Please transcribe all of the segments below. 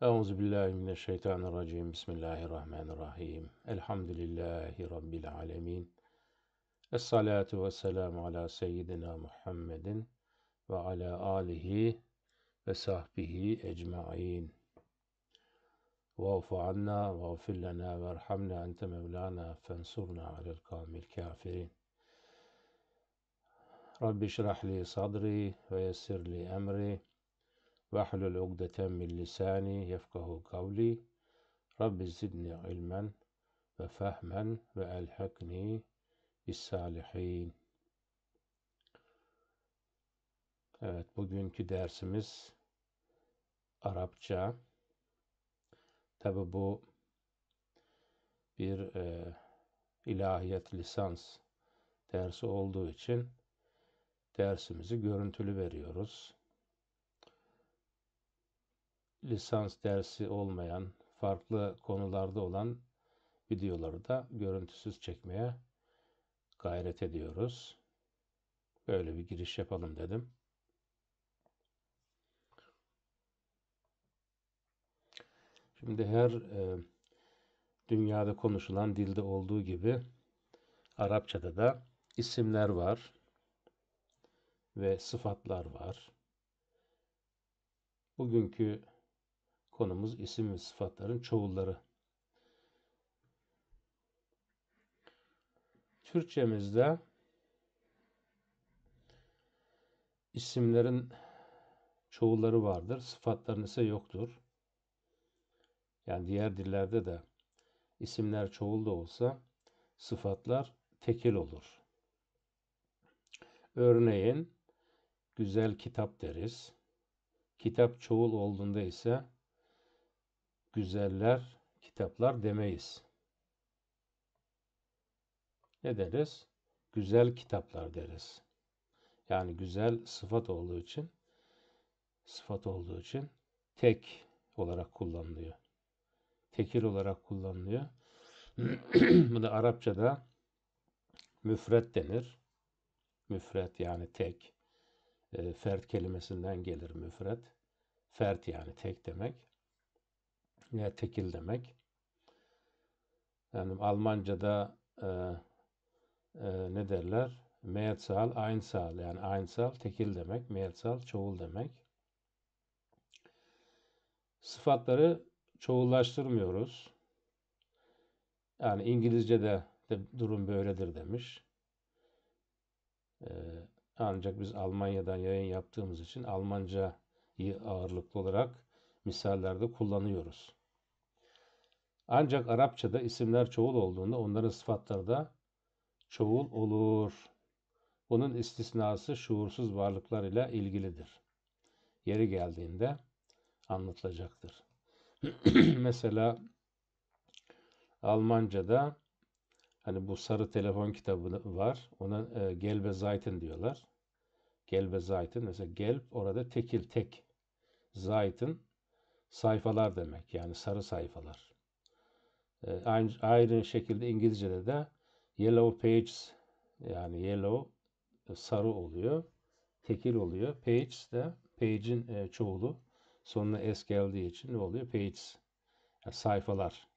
Euzu billahi mineşşeytanirracim. Bismillahirrahmanirrahim. Elhamdülillahi rabbil alamin. Essalatu vesselamu ala seyyidina Muhammedin ve ala alihi ve sahbihi ecmaîn. Vağfu anna ve gfir lana ve erhamna ente mevlana fensurna alel kavmil kafirin. Rabbi şrah li sadri ve yessir li emri Vahlul ugdeten min lisani yefkahu kavli. Rabbi zidni ilmen ve fehmen ve Evet bugünkü dersimiz Arapça. Tabi bu bir e, ilahiyat lisans dersi olduğu için dersimizi görüntülü veriyoruz lisans dersi olmayan, farklı konularda olan videoları da görüntüsüz çekmeye gayret ediyoruz. Böyle bir giriş yapalım dedim. Şimdi her e, dünyada konuşulan dilde olduğu gibi Arapçada da isimler var ve sıfatlar var. Bugünkü Konumuz isim ve sıfatların çoğulları. Türkçemizde isimlerin çoğulları vardır, sıfatların ise yoktur. Yani diğer dillerde de isimler çoğul da olsa sıfatlar tekil olur. Örneğin güzel kitap deriz. Kitap çoğul olduğunda ise güzeller kitaplar demeyiz. Ne deriz? Güzel kitaplar deriz. Yani güzel sıfat olduğu için sıfat olduğu için tek olarak kullanılıyor. Tekil olarak kullanılıyor. Bu da Arapçada müfret denir. Müfret yani tek. E, fert kelimesinden gelir müfret. Fert yani tek demek. Yine tekil demek. Yani Almanca'da e, e, ne derler? Meyatsal, einsal yani einsal tekil demek, meyatsal çoğul demek. Sıfatları çoğullaştırmıyoruz. Yani İngilizce'de de durum böyledir demiş. Ee, ancak biz Almanya'dan yayın yaptığımız için Almanca'yı ağırlıklı olarak misallerde kullanıyoruz. Ancak Arapçada isimler çoğul olduğunda onların sıfatları da çoğul olur. Bunun istisnası şuursuz varlıklar ile ilgilidir. Yeri geldiğinde anlatılacaktır. Mesela Almanca'da hani bu sarı telefon kitabı var. Ona e, Gelbe Zeytin diyorlar. Gelbe Zeytin mesela Gelb orada tekil tek. Zeytin sayfalar demek yani sarı sayfalar. E, aynı, aynı şekilde İngilizce'de de yellow pages yani yellow e, sarı oluyor. Tekil oluyor. Pages de page'in e, çoğulu. Sonuna s geldiği için ne oluyor? Pages. Yani sayfalar.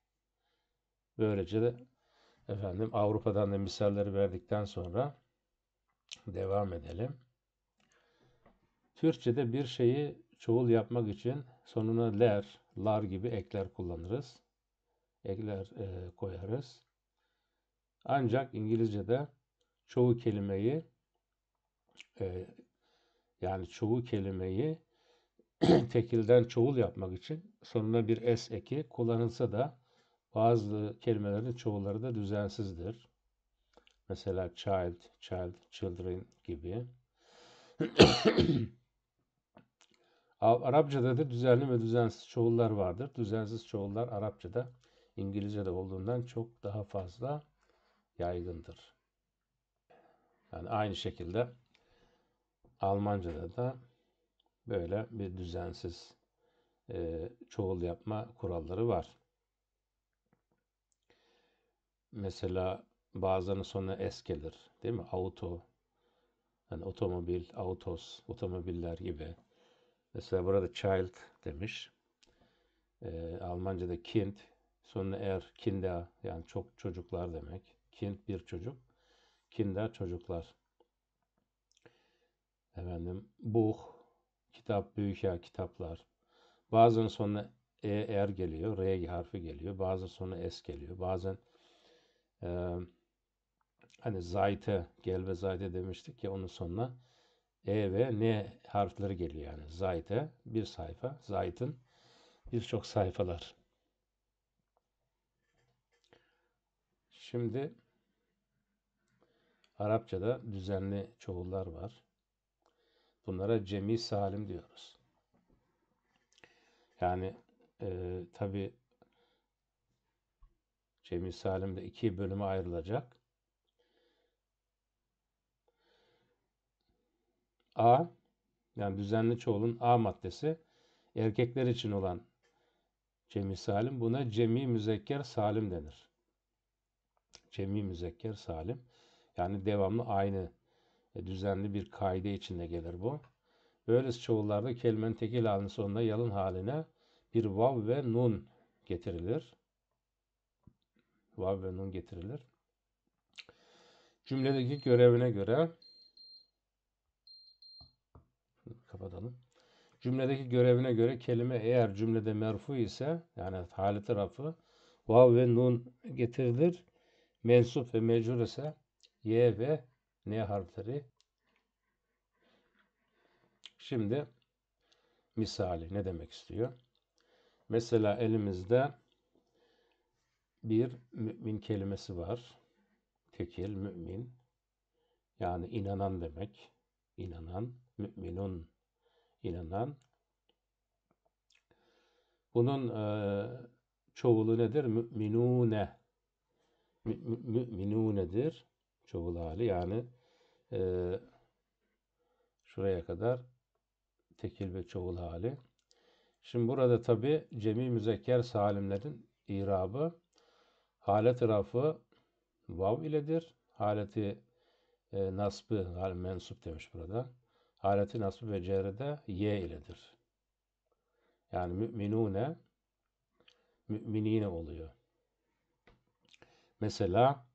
Böylece de efendim Avrupa'dan da misalleri verdikten sonra devam edelim. Türkçe'de bir şeyi çoğul yapmak için sonuna ler, lar gibi ekler kullanırız ekler e, koyarız. Ancak İngilizce'de çoğu kelimeyi e, yani çoğu kelimeyi tekilden çoğul yapmak için sonuna bir s eki kullanılsa da bazı kelimelerin çoğulları da düzensizdir. Mesela child, child, children gibi. Arapçada da düzenli ve düzensiz çoğullar vardır. Düzensiz çoğullar Arapçada İngilizce'de olduğundan çok daha fazla yaygındır. Yani aynı şekilde Almanca'da da böyle bir düzensiz e, çoğul yapma kuralları var. Mesela bazen sonuna S gelir değil mi? Auto, yani otomobil, autos, otomobiller gibi. Mesela burada child demiş. E, Almanca'da kind Sonra er kinda yani çok çocuklar demek. Kind bir çocuk. Kinda çocuklar. Efendim buh kitap büyük ya kitaplar. Bazen sonra e er geliyor, r harfi geliyor. Bazen sonra s geliyor. Bazen e, hani zayte, gel ve zayte demiştik ya onun sonuna e ve n harfleri geliyor yani. Zayte bir sayfa, zaytın birçok sayfalar. Şimdi Arapçada düzenli çoğullar var. Bunlara cemi salim diyoruz. Yani e, tabi cemi salim de iki bölüme ayrılacak. A yani düzenli çoğulun A maddesi erkekler için olan cemi salim buna cemi müzekker salim denir cemi müzekker salim. Yani devamlı aynı e, düzenli bir kaide içinde gelir bu. Böylesi çoğullarda kelimenin tekil halinin sonunda yalın haline bir vav ve nun getirilir. Vav ve nun getirilir. Cümledeki görevine göre kapatalım. Cümledeki görevine göre kelime eğer cümlede merfu ise yani hali tarafı vav ve nun getirilir mensup ve mecrur ise Y ve N harfleri. Şimdi misali ne demek istiyor? Mesela elimizde bir mümin kelimesi var. Tekil, mümin. Yani inanan demek. İnanan, müminun, inanan. Bunun e, çoğulu nedir? Müminune mü'minunedir. Çoğul hali yani e, şuraya kadar tekil ve çoğul hali. Şimdi burada tabi cemi müzekker salimlerin irabı halet irafı vav iledir. Haleti e, nasbı, hal mensup demiş burada. Haleti nasbı ve cerede ye iledir. Yani müminune müminine oluyor. Mesela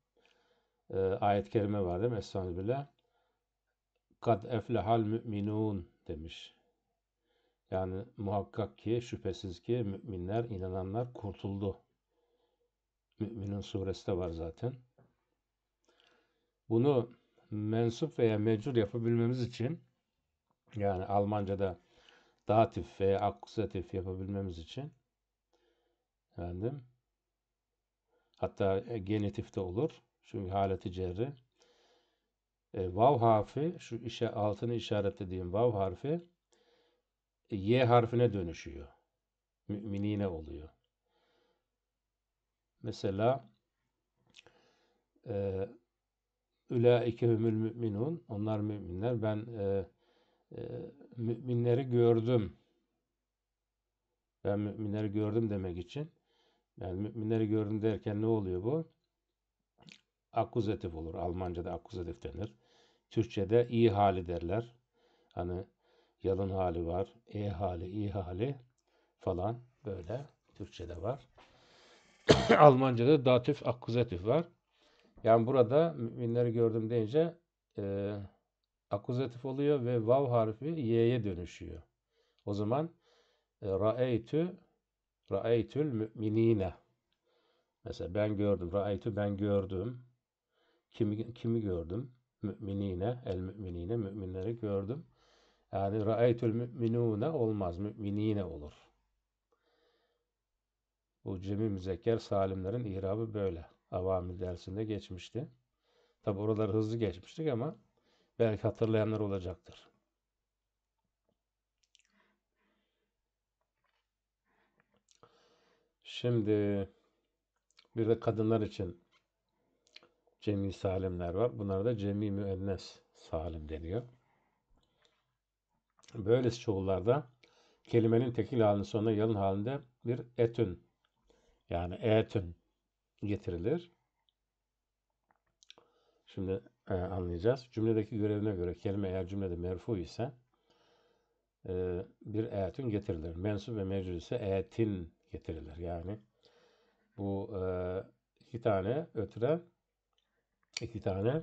e, ayet-i kerime var değil mi? Estağfirullah. Kad eflehal müminun demiş. Yani muhakkak ki şüphesiz ki müminler, inananlar kurtuldu. Müminin suresi de var zaten. Bunu mensup veya mecbur yapabilmemiz için yani Almanca'da datif veya akusatif yapabilmemiz için efendim Hatta e, genitif de olur. Çünkü haleti cerri. E, vav harfi şu işe altını işaretlediğim vav harfi e, y harfine dönüşüyor. Müminine oluyor. Mesela e, Ülaike hümül müminun. Onlar müminler. Ben e, e, müminleri gördüm. Ben müminleri gördüm demek için yani müminleri gördüm derken ne oluyor bu? Akuzatif olur. Almanca'da akuzatif denir. Türkçe'de iyi hali derler. Hani yalın hali var, e hali, iyi hali falan böyle Türkçe'de var. Almanca'da datif, akuzatif var. Yani burada müminleri gördüm deyince e, akuzatif oluyor ve vav harfi y'ye dönüşüyor. O zaman e, ra'eytü Ra'aytül müminine. Mesela ben gördüm. Ra'aytü ben gördüm. Kimi, kimi gördüm? Müminine. El müminine. Müminleri gördüm. Yani ra'aytül müminune olmaz. Müminine olur. Bu cemi müzekker salimlerin irabı böyle. Avamil dersinde geçmişti. Tabi oraları hızlı geçmiştik ama belki hatırlayanlar olacaktır. Şimdi bir de kadınlar için cemi salimler var. Bunlara da cemi müennes salim deniyor. Böylesi çoğullarda kelimenin tekil halinin sonuna yalın halinde bir etün yani etün getirilir. Şimdi e, anlayacağız. Cümledeki görevine göre kelime eğer cümlede merfu ise e, bir etün getirilir. Mensup ve mecbur ise etin getirilir. Yani bu e, iki tane ötüren iki tane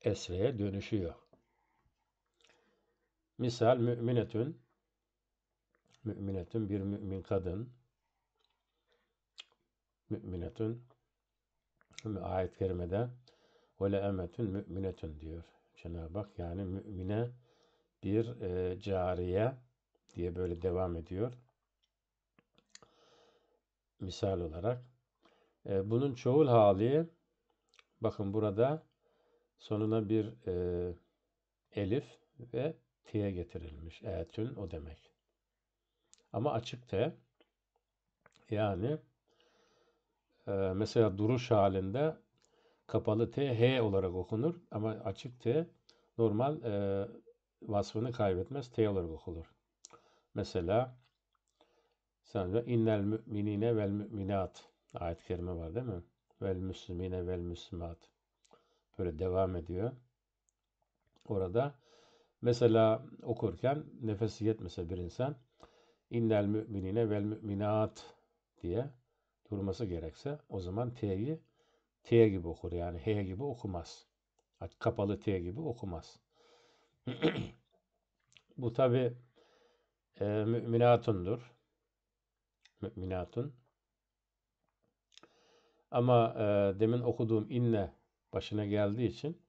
esreye dönüşüyor. Misal müminetün müminetün bir mümin kadın müminetün ayet-i kerimede ve le emetün müminetün diyor Cenab-ı Hak. Yani mümine bir e, cariye diye böyle devam ediyor misal olarak. E, bunun çoğul hali bakın burada sonuna bir e, elif ve t'ye getirilmiş. Etün o demek. Ama açık t yani e, mesela duruş halinde kapalı t h olarak okunur ama açık t normal e, vasfını kaybetmez t olarak okunur. Mesela Sadece innel müminine vel müminat ayet-i kerime var değil mi? Vel müslimine vel müslimat. Böyle devam ediyor. Orada mesela okurken nefesi yetmese bir insan innel müminine vel müminat diye durması gerekse o zaman T'yi T gibi okur yani H gibi okumaz. Kapalı T gibi okumaz. Bu tabi e, müminatundur müminatun. Ama e, demin okuduğum inne başına geldiği için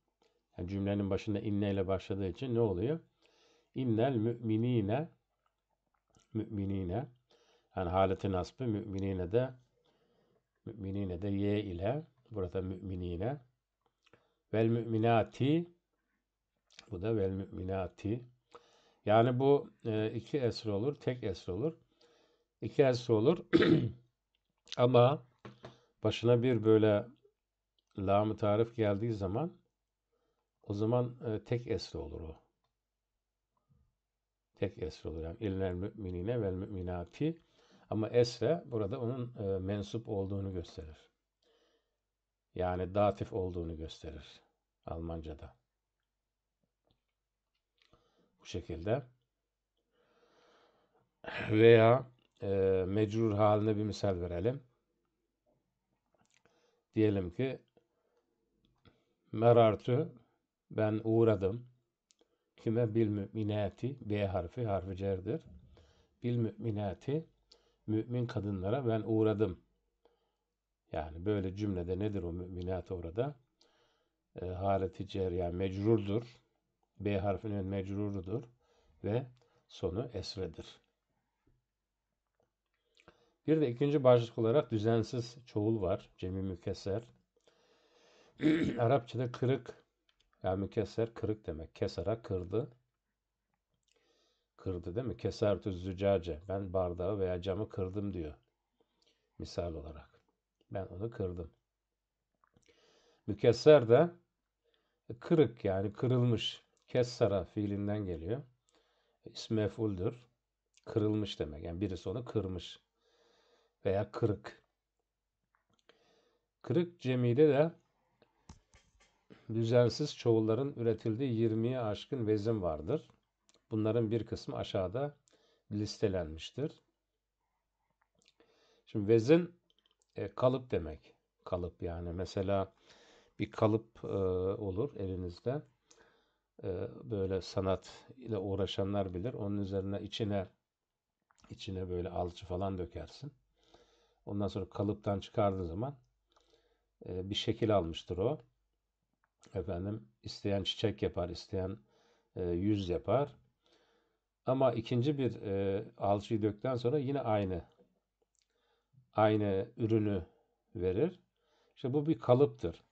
yani cümlenin başında inne ile başladığı için ne oluyor? İnnel müminine müminine yani haleti nasbı müminine de müminine de ye ile burada müminine vel müminati bu da vel müminati yani bu e, iki esr olur, tek esr olur iki elsi olur. Ama başına bir böyle lam tarif geldiği zaman o zaman e, tek esri olur o. Tek esri olur. Yani illel müminine vel müminati ama esre burada onun e, mensup olduğunu gösterir. Yani datif olduğunu gösterir Almanca'da. Bu şekilde veya e, mecrur haline bir misal verelim. Diyelim ki merartü ben uğradım. Kime? Bil müminati. B harfi harfi cerdir. Bil müminati mümin kadınlara ben uğradım. Yani böyle cümlede nedir o müminat orada? E, haleti cer yani mecrurdur. B harfinin mecrurudur ve sonu esredir. Bir de ikinci başlık olarak düzensiz çoğul var. Cemi mükeser. Arapçada kırık ya yani mükeser kırık demek. Kesara kırdı. Kırdı değil mi? Keser zücace. Ben bardağı veya camı kırdım diyor. Misal olarak. Ben onu kırdım. Mükeser de e, kırık yani kırılmış. Kessara fiilinden geliyor. E, İsmi Kırılmış demek. Yani birisi onu kırmış veya kırık. Kırık cemide de düzensiz çoğulların üretildiği 20'ye aşkın vezim vardır. Bunların bir kısmı aşağıda listelenmiştir. Şimdi vezin e, kalıp demek. Kalıp yani mesela bir kalıp e, olur elinizde. E, böyle sanat ile uğraşanlar bilir. Onun üzerine içine içine böyle alçı falan dökersin. Ondan sonra kalıptan çıkardığı zaman e, bir şekil almıştır o. Efendim isteyen çiçek yapar, isteyen e, yüz yapar. Ama ikinci bir e, alçıyı dökten sonra yine aynı aynı ürünü verir. İşte bu bir kalıptır.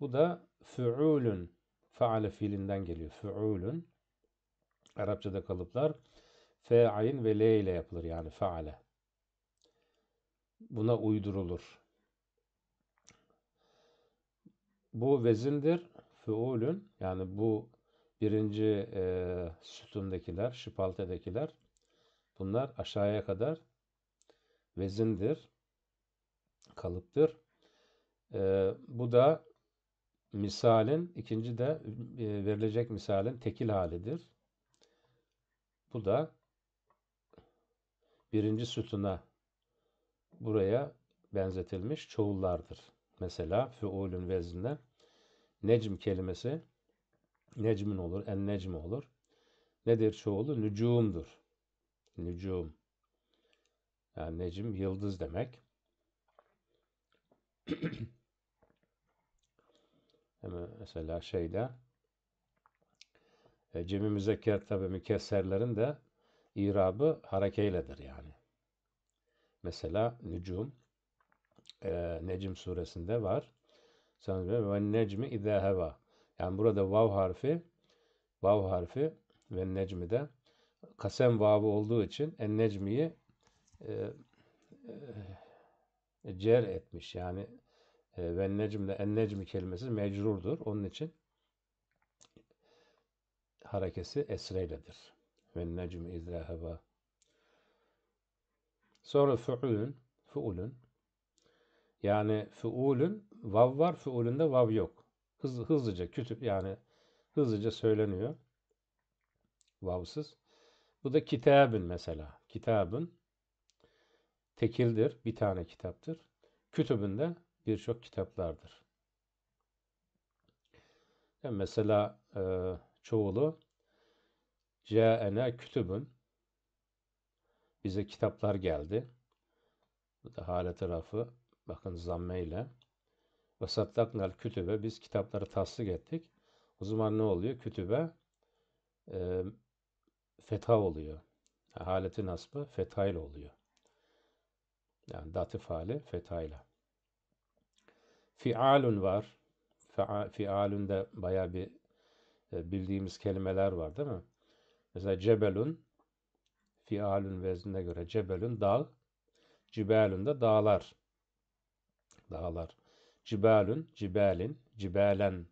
Bu da fü'ulün faale fiilinden geliyor. Fü'ulün Arapçada kalıplar fe'ain ve le ile yapılır yani faale buna uydurulur. Bu vezindir. Feulün yani bu birinci e, sütundakiler, şipaltedekiler bunlar aşağıya kadar vezindir, kalıptır. E, bu da misalin, ikinci de e, verilecek misalin tekil halidir. Bu da birinci sütuna buraya benzetilmiş çoğullardır. Mesela fiulün vezinde necm kelimesi necmin olur, en necmi olur. Nedir çoğulu? Nücumdur. Nücum. Yani necim yıldız demek. Hemen mesela şeyde e, cemi müzekker tabi mükesserlerin de irabı harekeyledir yani. Mesela Nücum e, Necim suresinde var. Sanırım Ve necmi idâ Yani burada vav harfi vav harfi ve necmi de kasem vavı olduğu için en necmiyi e, e, cer etmiş. Yani e, ve necm de en necmi kelimesi mecrurdur. Onun için harekesi esreyledir. Ve necmi idâ Sonra fuulün, fuulün. Yani fuulün, vav var, fuulünde vav yok. Hız, hızlıca, kütüp yani hızlıca söyleniyor. Vavsız. Bu da kitabın mesela. Kitabın tekildir, bir tane kitaptır. Kütübünde birçok kitaplardır. Yani mesela e, çoğulu Câene kütübün bize kitaplar geldi. Bu da hale tarafı. Bakın zamme ile. Ve sattaknal kütübe. Biz kitapları tasdik ettik. O zaman ne oluyor? Kütübe e, fetha oluyor. Yani haleti nasbı fetha ile oluyor. Yani datif hali fetha ile. Fialun var. Fialun de baya bir e, bildiğimiz kelimeler var değil mi? Mesela cebelun Fialün veznine göre cebelün dağ, cibelün de dağlar. Dağlar. Cibelün, cibelin, cibelen.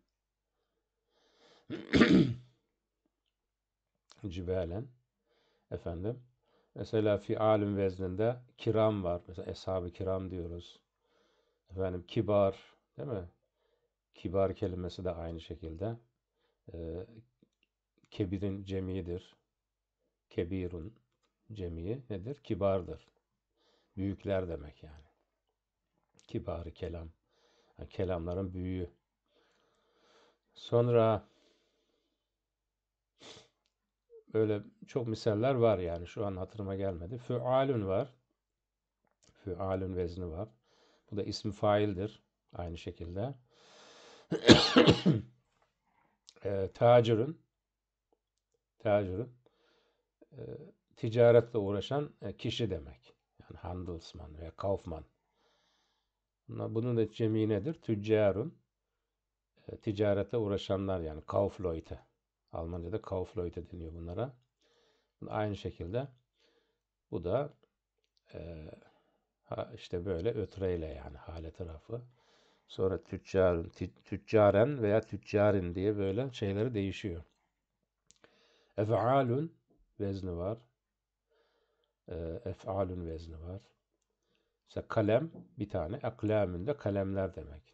cibelen. Efendim. Mesela fialün vezninde kiram var. Mesela eshab-ı kiram diyoruz. Efendim kibar değil mi? Kibar kelimesi de aynı şekilde. Ee, kebirin cemidir. Kebirun cemiyi nedir? Kibardır. Büyükler demek yani. Kibarı kelam. Yani kelamların büyüğü. Sonra böyle çok misaller var yani şu an hatırıma gelmedi. Füalün var. Füalün vezni var. Bu da ismi faildir aynı şekilde. e, ee, tacirün tacirün e, ee, ticaretle uğraşan e, kişi demek. Yani Handelsman veya Kaufman. Bunun da cemi nedir? Tüccarun. E, ticarete uğraşanlar yani Kaufleute. Almanca'da Kaufleute deniyor bunlara. Aynı şekilde bu da e, işte böyle ötreyle yani hale tarafı. Sonra tüccarın, tüccaren veya tüccarin diye böyle şeyleri değişiyor. Efealun vezni var e, ee, ef'alün vezni var. Mesela kalem bir tane. Eklemün de kalemler demek.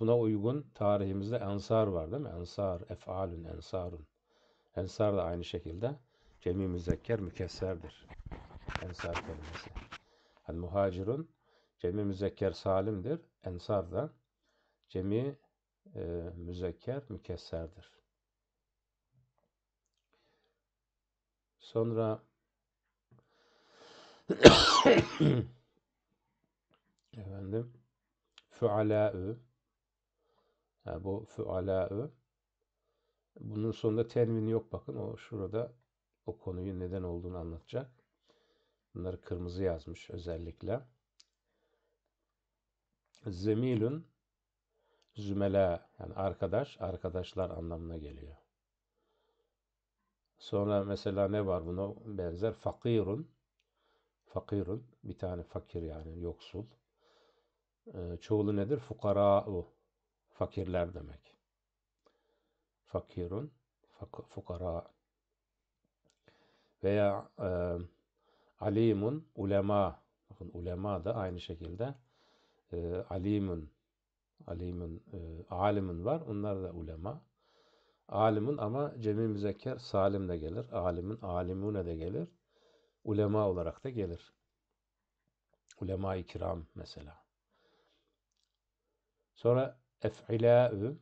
Buna uygun tarihimizde ensar var değil mi? Ensar, ef'alün, ensarun. Ensar da aynı şekilde cemi müzekker mükesserdir. Ensar kelimesi. Yani muhacirun cemi müzekker salimdir. Ensar da cemi e, müzekker mükesserdir. Sonra Efendim. Füalâ'ü. Yani bu füalâ'ü. Bunun sonunda tenvin yok bakın. O şurada o konuyu neden olduğunu anlatacak. Bunları kırmızı yazmış özellikle. Zemilün zümela yani arkadaş, arkadaşlar anlamına geliyor. Sonra mesela ne var buna benzer? Fakirun fakirun bir tane fakir yani yoksul. E, çoğulu nedir? Fukara'u fakirler demek. Fakirun fukara veya e, alimun ulema bakın ulema da aynı şekilde e, alimun alimun e, alimun var. Onlar da ulema. Alimun ama cemi müzekker salim de gelir. Alimin alimune de gelir ulema olarak da gelir. Ulema-i kiram mesela. Sonra ef'ilâ'ü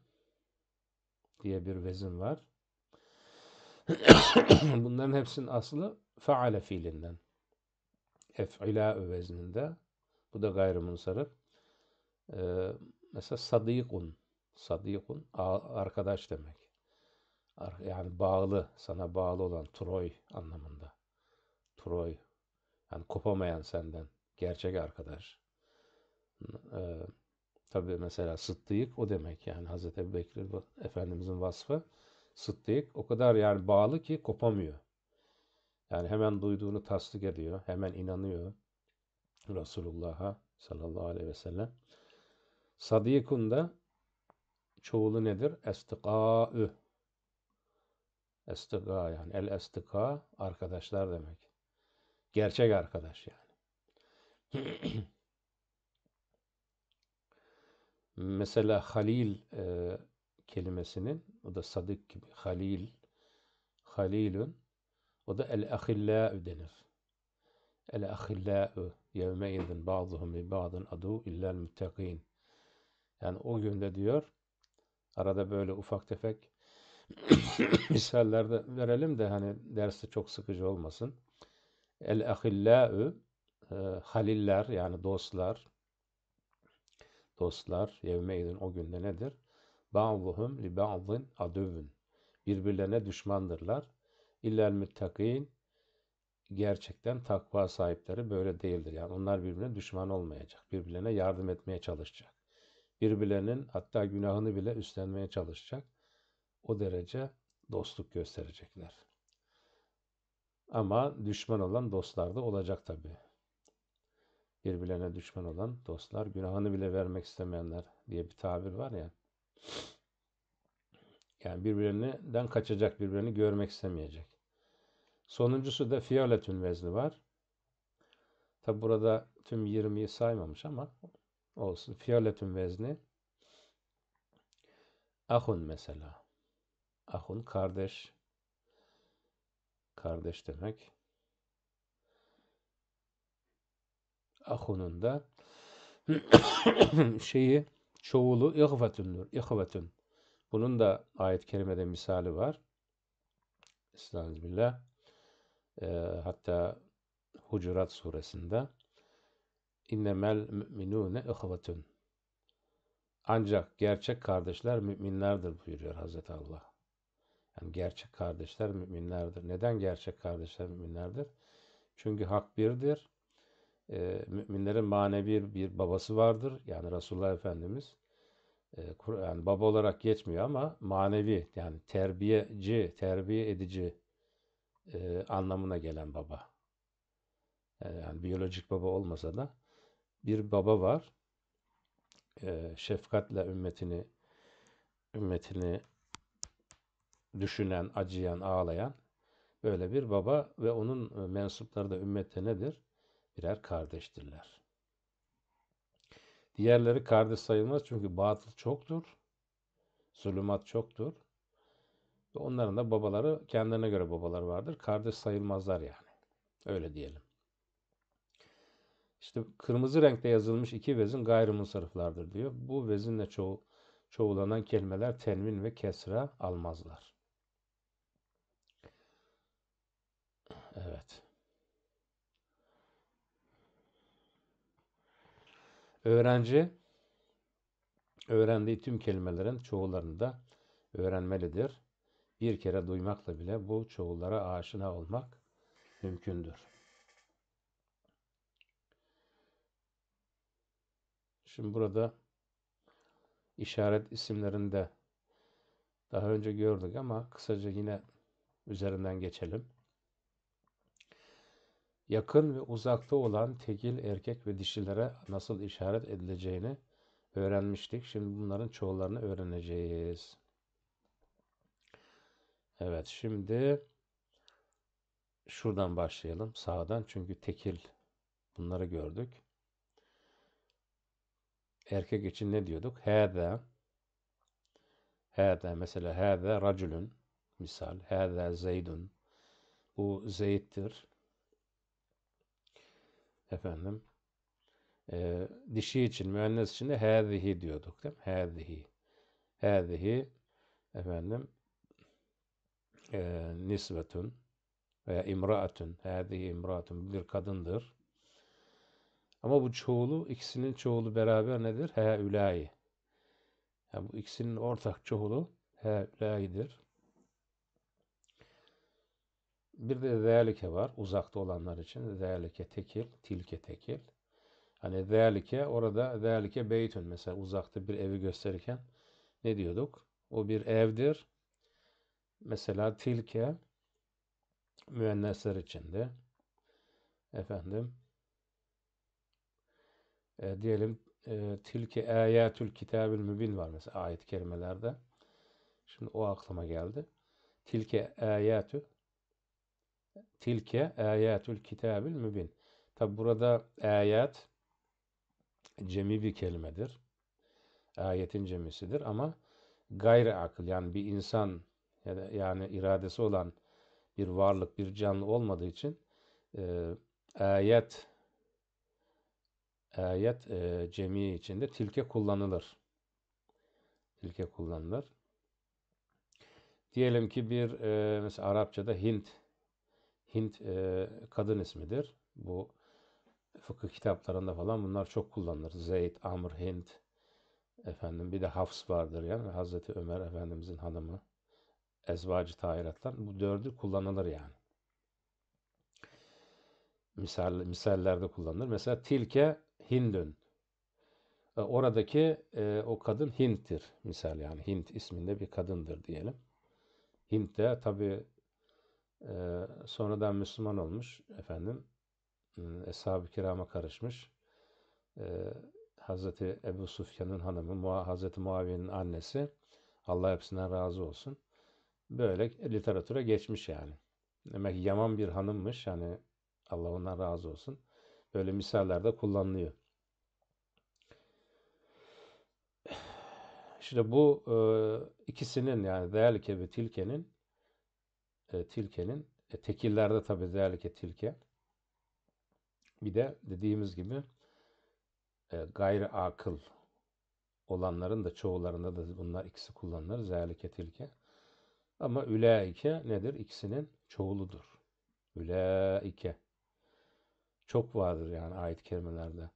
diye bir vezin var. Bunların hepsinin aslı faale fiilinden. Ef'ilâ'ü vezninde. Bu da gayrimunsarıf. Ee, mesela sadîkun. Sadîkun arkadaş demek. Yani bağlı, sana bağlı olan Troy anlamında. Troy. Yani kopamayan senden. Gerçek arkadaş. Ee, tabii mesela sıddık o demek yani Hazreti Ebu Bekir Efendimizin vasfı sıddık o kadar yani bağlı ki kopamıyor. Yani hemen duyduğunu tasdik ediyor. Hemen inanıyor. Resulullah'a sallallahu aleyhi ve sellem. Sadikun da çoğulu nedir? Estikâ'ı. Estika yani el estika arkadaşlar demek. Gerçek arkadaş yani. Mesela halil e, kelimesinin o da sadık gibi halil halilun o da el ahillâ denir. El ahillâ yevme izin bazıhum li ba'dın adu illel müttegîn. Yani o günde diyor arada böyle ufak tefek misaller de verelim de hani derste çok sıkıcı olmasın. El ahillau e, haliller yani dostlar dostlar yevmeydin o günde nedir? Ba'duhum li ba'din aduvun. Birbirlerine düşmandırlar. İllel müttakin gerçekten takva sahipleri böyle değildir. Yani onlar birbirine düşman olmayacak. Birbirlerine yardım etmeye çalışacak. Birbirlerinin hatta günahını bile üstlenmeye çalışacak. O derece dostluk gösterecekler. Ama düşman olan dostlar da olacak tabi. Birbirlerine düşman olan dostlar, günahını bile vermek istemeyenler diye bir tabir var ya. Yani birbirinden kaçacak, birbirini görmek istemeyecek. Sonuncusu da fiyaletün vezni var. Tabi burada tüm 20'yi saymamış ama olsun. Fiyaletün vezni ahun mesela. Ahun kardeş kardeş demek. Ahunun da şeyi çoğulu ihvetündür. İhvetün. Bunun da ayet-i kerimede misali var. Estağfirullah. E, hatta Hucurat suresinde innemel müminune ihvetün. Ancak gerçek kardeşler müminlerdir buyuruyor Hazreti Allah. Yani gerçek kardeşler müminlerdir. Neden gerçek kardeşler müminlerdir? Çünkü hak birdir. E, müminlerin manevi bir babası vardır. Yani Resulullah Efendimiz e, yani baba olarak geçmiyor ama manevi yani terbiyeci, terbiye edici e, anlamına gelen baba. Yani, e, yani biyolojik baba olmasa da bir baba var. E, şefkatle ümmetini ümmetini düşünen, acıyan, ağlayan böyle bir baba ve onun e, mensupları da ümmette nedir? Birer kardeştirler. Diğerleri kardeş sayılmaz çünkü batıl çoktur, zulümat çoktur. Ve onların da babaları kendilerine göre babalar vardır. Kardeş sayılmazlar yani. Öyle diyelim. İşte kırmızı renkte yazılmış iki vezin gayrimunsarıflardır diyor. Bu vezinle çoğu, çoğulanan kelimeler tenvin ve kesra almazlar. Evet. Öğrenci öğrendiği tüm kelimelerin çoğullarını da öğrenmelidir. Bir kere duymakla bile bu çoğullara aşina olmak mümkündür. Şimdi burada işaret isimlerinde daha önce gördük ama kısaca yine üzerinden geçelim yakın ve uzakta olan tekil erkek ve dişilere nasıl işaret edileceğini öğrenmiştik. Şimdi bunların çoğularını öğreneceğiz. Evet şimdi şuradan başlayalım sağdan çünkü tekil bunları gördük. Erkek için ne diyorduk? Hâzâ Hâzâ mesela hâzâ racülün misal hâzâ zeydun bu zeyttir efendim e, dişi için müennes için de hâzihi diyorduk değil mi? Hâzihi. Hâzihi efendim e, nisvetun veya imraatun. Hâzihi imraatun bir kadındır. Ama bu çoğulu ikisinin çoğulu beraber nedir? Hâ ülayi. Yani bu ikisinin ortak çoğulu hâ ülayidir. Bir de zelike var uzakta olanlar için. Zelike tekil, tilke tekil. Hani zelike orada zelike beytün mesela uzakta bir evi gösterirken ne diyorduk? O bir evdir. Mesela tilke müennesler içinde. Efendim e, diyelim e, tilke ayetül kitabül mübin var mesela ayet kelimelerde. Şimdi o aklıma geldi. Tilke ayetü Tilke ayetül kitabil mübin. Tabi burada ayat cemi bir kelimedir. Ayetin cemisidir ama gayri akıl yani bir insan yani iradesi olan bir varlık, bir canlı olmadığı için e, ayet ayet e, cemi içinde tilke kullanılır. Tilke kullanılır. Diyelim ki bir e, mesela Arapçada Hint Hint e, kadın ismidir. Bu fıkıh kitaplarında falan bunlar çok kullanılır. Zeyd, Amr, Hint. Efendim bir de Hafs vardır yani. Hazreti Ömer Efendimizin hanımı. Ezvacı tahiratlar. Bu dördü kullanılır yani. Misal, misallerde kullanılır. Mesela tilke Hindün. E, oradaki e, o kadın Hint'tir misal yani Hint isminde bir kadındır diyelim. Hint de tabi ee, sonradan Müslüman olmuş efendim. Hmm, Eshab-ı kirama karışmış. Ee, Hazreti Ebu Sufyan'ın hanımı, Muha, Hazreti Muaviye'nin annesi. Allah hepsinden razı olsun. Böyle literatüre geçmiş yani. Demek yaman bir hanımmış. Yani Allah ondan razı olsun. Böyle misallerde kullanılıyor. İşte bu e, ikisinin yani değerli kebi tilkenin e, tilkenin e, tekillerde tabii özellikle tilke. Bir de dediğimiz gibi e, gayri akıl olanların da çoğularında da bunlar ikisi kullanılır. Zelike tilke. Ama üleike nedir? İkisinin çoğuludur. Üleike Çok vardır yani ayet kelimelerde.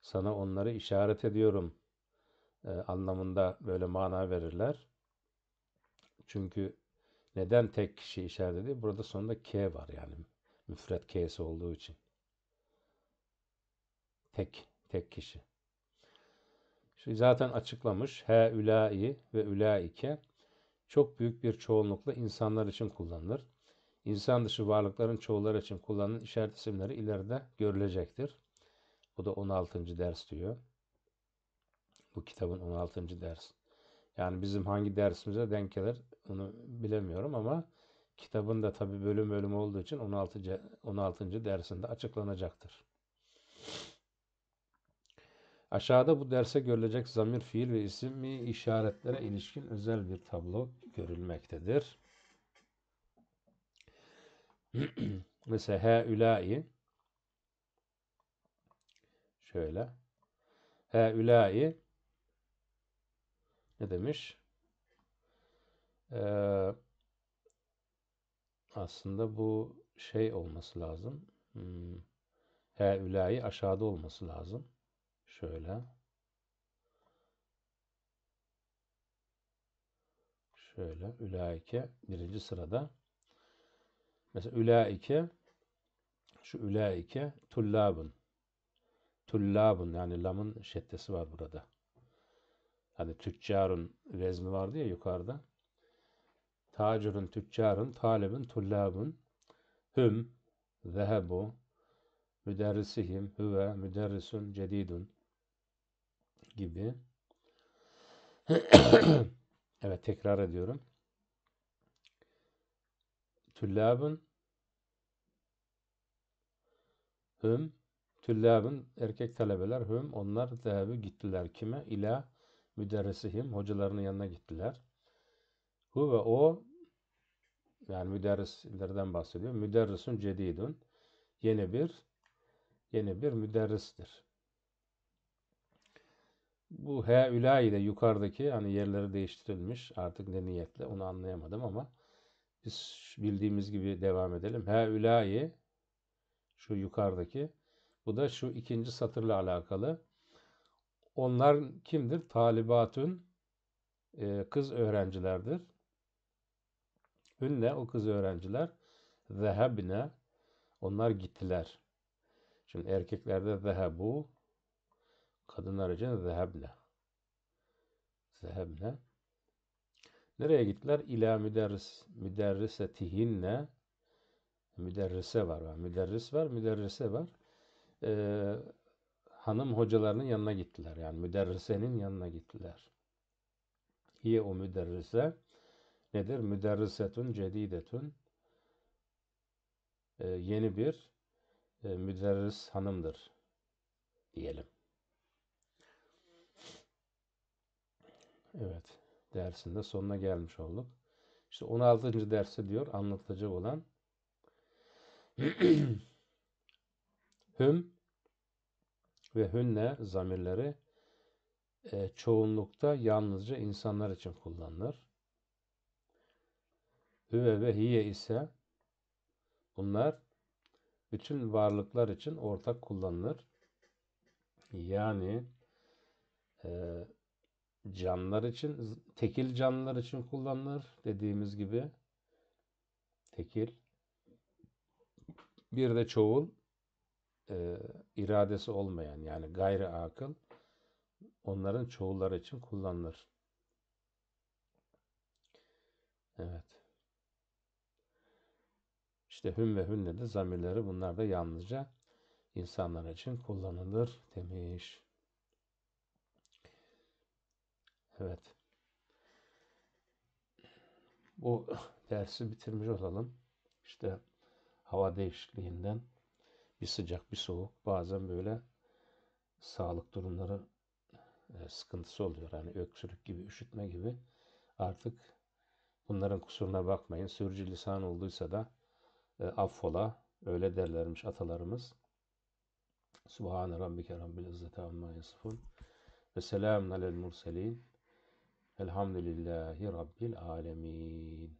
Sana onları işaret ediyorum e, anlamında böyle mana verirler. Çünkü neden tek kişi işaretledi? Burada sonunda K var yani. Müfret K'si olduğu için. Tek, tek kişi. Şimdi zaten açıklamış. He ülai ve ülaike çok büyük bir çoğunlukla insanlar için kullanılır. İnsan dışı varlıkların çoğuları için kullanılan işaret isimleri ileride görülecektir. Bu da 16. ders diyor. Bu kitabın 16. ders. Yani bizim hangi dersimize denk gelir onu bilemiyorum ama kitabın da tabi bölüm bölüm olduğu için 16. 16. dersinde açıklanacaktır. Aşağıda bu derse görülecek zamir, fiil ve ismi işaretlere ilişkin özel bir tablo görülmektedir. Mesela heulai şöyle heulai ne demiş? Ee, aslında bu şey olması lazım. Hmm. He ülayi aşağıda olması lazım. Şöyle. Şöyle ülaike birinci sırada. Mesela ülaike şu ülaike tullabın, tullabın yani lamın şeddesi var burada. Hani tüccarın vezmi vardı ya yukarıda. Tacirun tüccarın, talibun tullabın, Hüm, zehebu, müderrisihim, hüve, müderrisun, cedidun gibi. evet tekrar ediyorum. Tüllabun Hüm Tüllabın erkek talebeler hüm onlar zehebi gittiler kime? İla müderrisihim hocalarının yanına gittiler. Hu ve o yani müderrislerden bahsediyor. Müderrisun cedidun yeni bir yeni bir müderristir. Bu heula ile yukarıdaki hani yerleri değiştirilmiş artık ne niyetle onu anlayamadım ama biz bildiğimiz gibi devam edelim. Heula'yı şu yukarıdaki bu da şu ikinci satırla alakalı. Onlar kimdir? Talibatun e, kız öğrencilerdir. Hünne o kız öğrenciler zehebne onlar gittiler. Şimdi erkeklerde zehebu kadınlar için zehebne. Zehebne. Nereye gittiler? İla müderris, müderrisetihinne. Müderrise var. Müderris var, müderrise var. Ee, hanım hocalarının yanına gittiler. Yani müderrisenin yanına gittiler. Hiye o müderrise nedir? Müderrisetun cedidetun e, yeni bir e, müderris hanımdır diyelim. Evet, dersinde sonuna gelmiş olduk. İşte 16. derste diyor anlatılacak olan hüm ve hünne zamirleri e, çoğunlukta yalnızca insanlar için kullanılır. Hüve ve hiye ise bunlar bütün varlıklar için ortak kullanılır. Yani e, canlılar için, tekil canlılar için kullanılır dediğimiz gibi. Tekil. Bir de çoğul e, iradesi olmayan yani gayri akıl onların çoğulları için kullanılır. Evet. İşte hün ve hünne de zamirleri bunlar da yalnızca insanlar için kullanılır demiş. Evet. Bu dersi bitirmiş olalım. İşte hava değişikliğinden bir sıcak bir soğuk bazen böyle sağlık durumları e, sıkıntısı oluyor. Hani öksürük gibi, üşütme gibi. Artık bunların kusuruna bakmayın. Sürücü lisan olduysa da e, affola. Öyle derlermiş atalarımız. Subhane rabbike rabbil izzeti amma yasifun. Ve selamun alel murselin. Elhamdülillahi rabbil alemin.